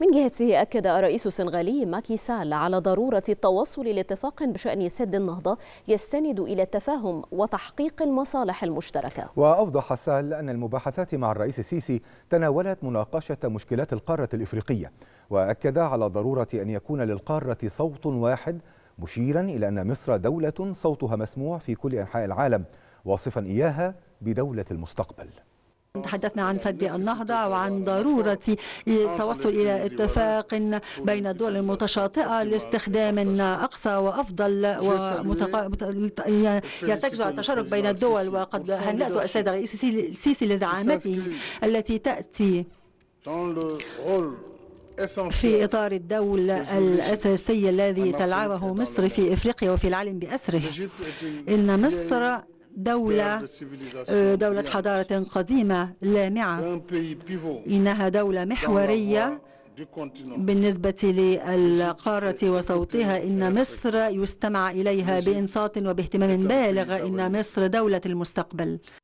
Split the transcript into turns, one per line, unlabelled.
من جهته أكد الرئيس السنغالي ماكي سال على ضرورة التوصل لاتفاق بشأن سد النهضة يستند إلى التفاهم وتحقيق المصالح المشتركة
وأوضح سال أن المباحثات مع الرئيس السيسي تناولت مناقشة مشكلات القارة الإفريقية وأكد على ضرورة أن يكون للقارة صوت واحد مشيرا إلى أن مصر دولة صوتها مسموع في كل أنحاء العالم واصفا إياها بدولة المستقبل
تحدثنا عن سد النهضة وعن ضرورة التوصل إلى اتفاق بين الدول المتشاطئة لاستخدام أقصى وأفضل ومتق... يرتكز التشارك بين الدول وقد هنأت السيد الرئيس السيسي لزعامته التي تأتي في إطار الدول الأساسي الذي تلعبه مصر في إفريقيا وفي العالم بأسره إن مصر دولة آه، دولة حضارة قديمة لامعة إنها دولة محورية بالنسبة للقارة وصوتها إن مصر يستمع إليها بإنصات وباهتمام بالغ إن مصر دولة المستقبل